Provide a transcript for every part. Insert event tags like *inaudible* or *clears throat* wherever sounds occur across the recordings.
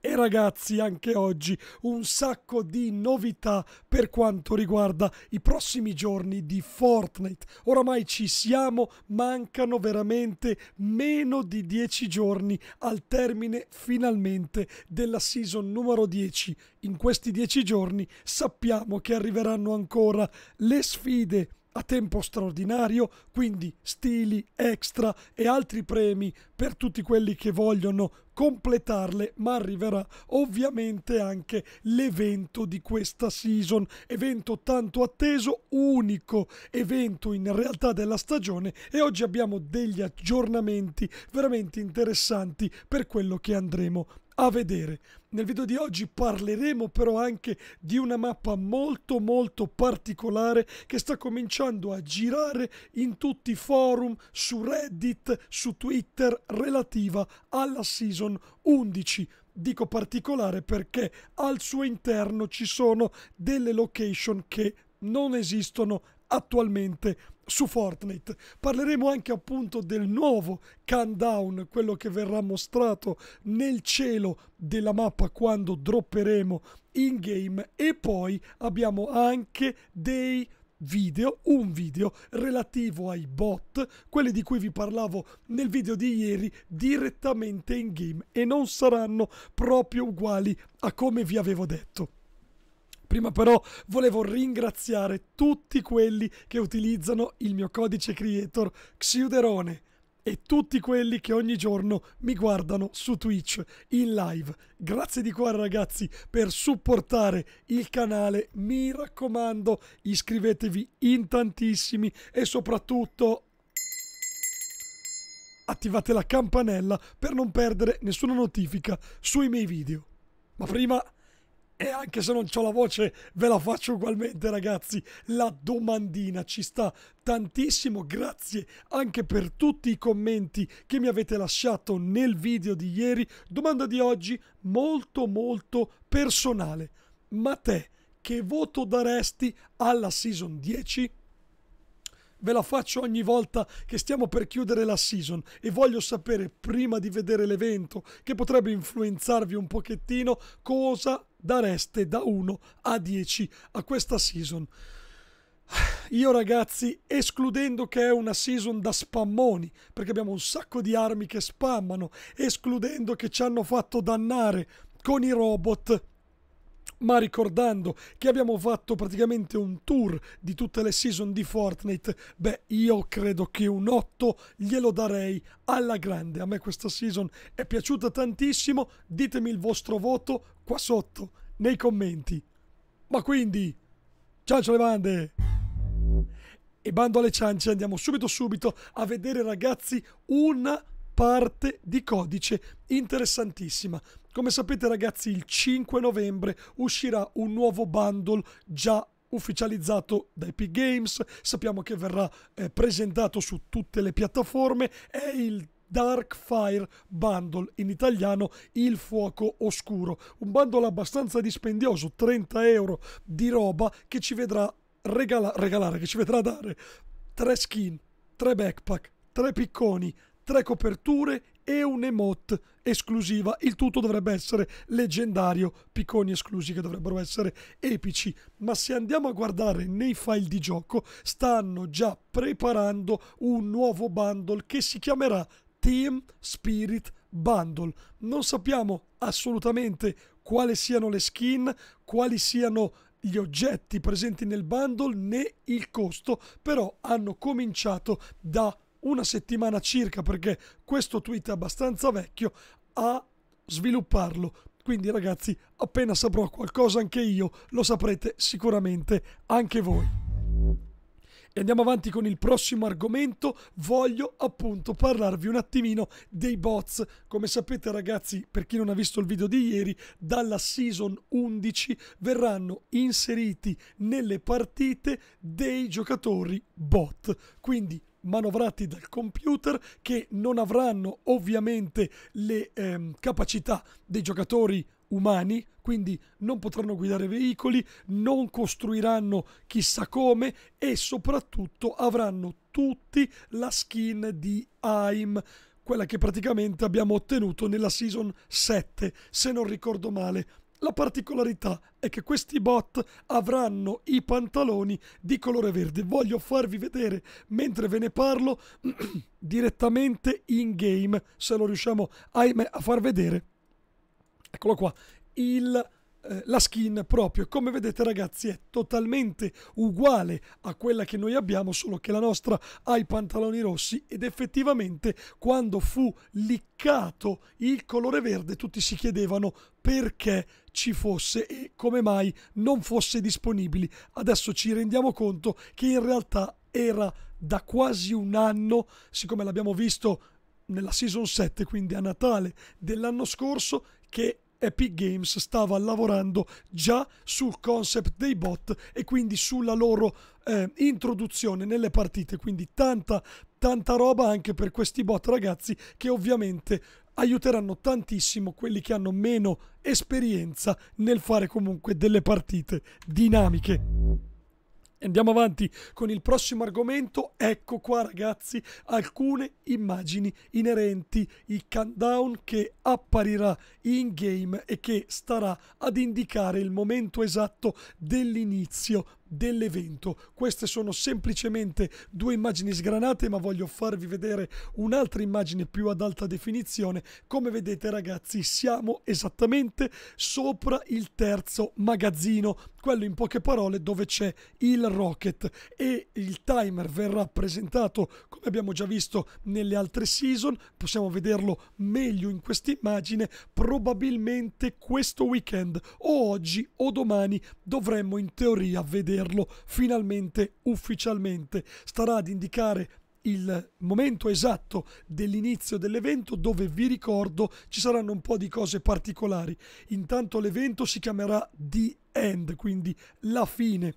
e ragazzi, anche oggi un sacco di novità per quanto riguarda i prossimi giorni di Fortnite. Oramai ci siamo, mancano veramente meno di 10 giorni al termine finalmente della season numero 10. In questi 10 giorni sappiamo che arriveranno ancora le sfide a tempo straordinario, quindi stili extra e altri premi per tutti quelli che vogliono completarle, ma arriverà ovviamente anche l'evento di questa season, evento tanto atteso, unico evento in realtà della stagione e oggi abbiamo degli aggiornamenti veramente interessanti per quello che andremo a vedere. Nel video di oggi parleremo però anche di una mappa molto molto particolare che sta cominciando a girare in tutti i forum, su Reddit, su Twitter relativa alla season 11. Dico particolare perché al suo interno ci sono delle location che non esistono attualmente su Fortnite. Parleremo anche appunto del nuovo countdown, quello che verrà mostrato nel cielo della mappa quando dropperemo in game e poi abbiamo anche dei video, un video relativo ai bot, quelli di cui vi parlavo nel video di ieri, direttamente in game e non saranno proprio uguali a come vi avevo detto. Prima però volevo ringraziare tutti quelli che utilizzano il mio codice creator Xiuderone e tutti quelli che ogni giorno mi guardano su Twitch in live. Grazie di cuore ragazzi per supportare il canale. Mi raccomando, iscrivetevi in tantissimi e soprattutto attivate la campanella per non perdere nessuna notifica sui miei video. Ma prima e anche se non ho la voce ve la faccio ugualmente ragazzi la domandina ci sta tantissimo grazie anche per tutti i commenti che mi avete lasciato nel video di ieri domanda di oggi molto molto personale ma te che voto daresti alla season 10? Ve la faccio ogni volta che stiamo per chiudere la season e voglio sapere prima di vedere l'evento che potrebbe influenzarvi un pochettino cosa dareste da 1 a 10 a questa season? Io ragazzi, escludendo che è una season da spammoni, perché abbiamo un sacco di armi che spammano, escludendo che ci hanno fatto dannare con i robot, ma ricordando che abbiamo fatto praticamente un tour di tutte le season di Fortnite, beh, io credo che un 8 glielo darei alla grande. A me questa season è piaciuta tantissimo, ditemi il vostro voto qua sotto nei commenti. Ma quindi, ciancio le bande! E bando alle ciance, andiamo subito subito a vedere ragazzi una parte di codice interessantissima. Come sapete ragazzi, il 5 novembre uscirà un nuovo bundle già ufficializzato da Epic Games, sappiamo che verrà eh, presentato su tutte le piattaforme, è il Dark Fire Bundle, in italiano il fuoco oscuro, un bundle abbastanza dispendioso, 30 euro di roba che ci vedrà regala regalare, che ci vedrà dare 3 skin, 3 backpack, 3 picconi, 3 coperture e un emote esclusiva. Il tutto dovrebbe essere leggendario, picconi esclusi che dovrebbero essere epici. Ma se andiamo a guardare nei file di gioco, stanno già preparando un nuovo bundle che si chiamerà Team Spirit Bundle. Non sappiamo assolutamente quali siano le skin, quali siano gli oggetti presenti nel bundle né il costo, però hanno cominciato da una settimana circa, perché questo tweet è abbastanza vecchio, a svilupparlo. Quindi ragazzi, appena saprò qualcosa anche io, lo saprete sicuramente anche voi. E andiamo avanti con il prossimo argomento, voglio appunto parlarvi un attimino dei bots. Come sapete ragazzi, per chi non ha visto il video di ieri, dalla season 11 verranno inseriti nelle partite dei giocatori bot. Quindi manovrati dal computer che non avranno ovviamente le ehm, capacità dei giocatori umani, quindi non potranno guidare veicoli, non costruiranno chissà come e soprattutto avranno tutti la skin di AIM, quella che praticamente abbiamo ottenuto nella season 7, se non ricordo male, la particolarità è che questi bot avranno i pantaloni di colore verde. Voglio farvi vedere mentre ve ne parlo *clears throat* direttamente in game, se lo riusciamo ahimè, a far vedere. Eccolo qua, il eh, la skin proprio come vedete ragazzi è totalmente uguale a quella che noi abbiamo solo che la nostra ha i pantaloni rossi ed effettivamente quando fu liccato il colore verde tutti si chiedevano perché ci fosse e come mai non fosse disponibile adesso ci rendiamo conto che in realtà era da quasi un anno siccome l'abbiamo visto nella season 7 quindi a Natale dell'anno scorso che Epic Games stava lavorando già sul concept dei bot e quindi sulla loro eh, introduzione nelle partite, quindi tanta tanta roba anche per questi bot ragazzi che ovviamente aiuteranno tantissimo quelli che hanno meno esperienza nel fare comunque delle partite dinamiche. Andiamo avanti con il prossimo argomento. Ecco qua ragazzi alcune immagini inerenti il countdown che apparirà in game e che starà ad indicare il momento esatto dell'inizio dell'evento. Queste sono semplicemente due immagini sgranate, ma voglio farvi vedere un'altra immagine più ad alta definizione. Come vedete ragazzi, siamo esattamente sopra il terzo magazzino, quello in poche parole dove c'è il rocket e il timer verrà presentato come abbiamo già visto nelle altre season, possiamo vederlo meglio in questa immagine, probabilmente questo weekend o oggi o domani dovremmo in teoria vedere saperlo finalmente ufficialmente. Starà ad indicare il momento esatto dell'inizio dell'evento dove vi ricordo ci saranno un po' di cose particolari. Intanto l'evento si chiamerà The End, quindi la fine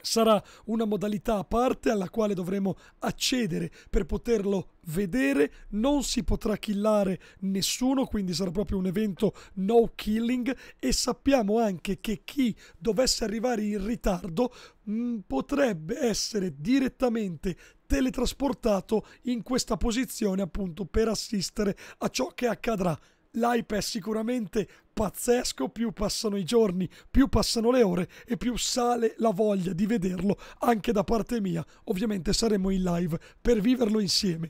sarà una modalità a parte alla quale dovremo accedere per poterlo vedere, non si potrà killare nessuno, quindi sarà proprio un evento no killing e sappiamo anche che chi dovesse arrivare in ritardo mh, mm, potrebbe essere direttamente teletrasportato in questa posizione appunto per assistere a ciò che accadrà L'hype è sicuramente pazzesco, più passano i giorni, più passano le ore e più sale la voglia di vederlo anche da parte mia. Ovviamente saremo in live per viverlo insieme.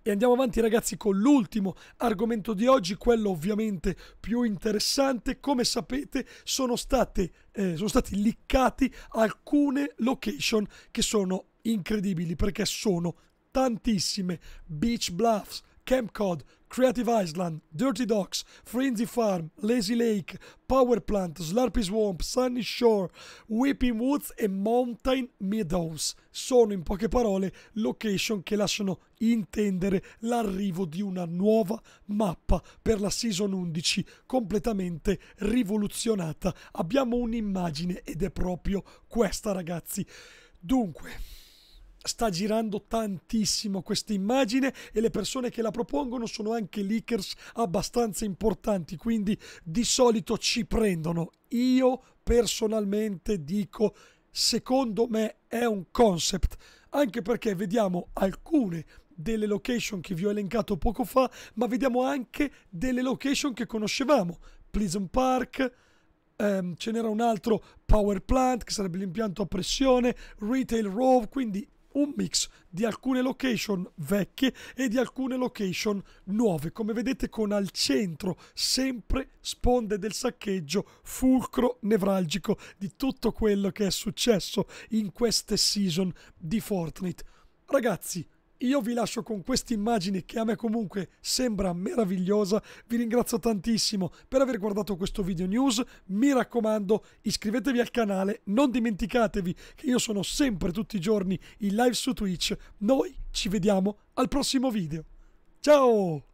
E andiamo avanti ragazzi con l'ultimo argomento di oggi, quello ovviamente più interessante. Come sapete sono, state, eh, sono stati liccati alcune location che sono incredibili perché sono tantissime. Beach Bluffs, Camp Cod, Creative Island, Dirty Docks, Frenzy Farm, Lazy Lake, Power Plant, Slurpy Swamp, Sunny Shore, Weeping Woods e Mountain Meadows. Sono in poche parole location che lasciano intendere l'arrivo di una nuova mappa per la Season 11 completamente rivoluzionata. Abbiamo un'immagine ed è proprio questa ragazzi. Dunque sta girando tantissimo questa immagine e le persone che la propongono sono anche leakers abbastanza importanti, quindi di solito ci prendono. Io personalmente dico, secondo me è un concept, anche perché vediamo alcune delle location che vi ho elencato poco fa, ma vediamo anche delle location che conoscevamo. Pleasant Park, ehm, ce n'era un altro Power Plant, che sarebbe l'impianto a pressione, Retail Rove, quindi un mix di alcune location vecchie e di alcune location nuove, come vedete con al centro sempre sponde del saccheggio, fulcro nevralgico di tutto quello che è successo in queste season di Fortnite. Ragazzi, io vi lascio con questa immagine che a me comunque sembra meravigliosa, vi ringrazio tantissimo per aver guardato questo video news, mi raccomando iscrivetevi al canale, non dimenticatevi che io sono sempre tutti i giorni in live su Twitch, noi ci vediamo al prossimo video, ciao!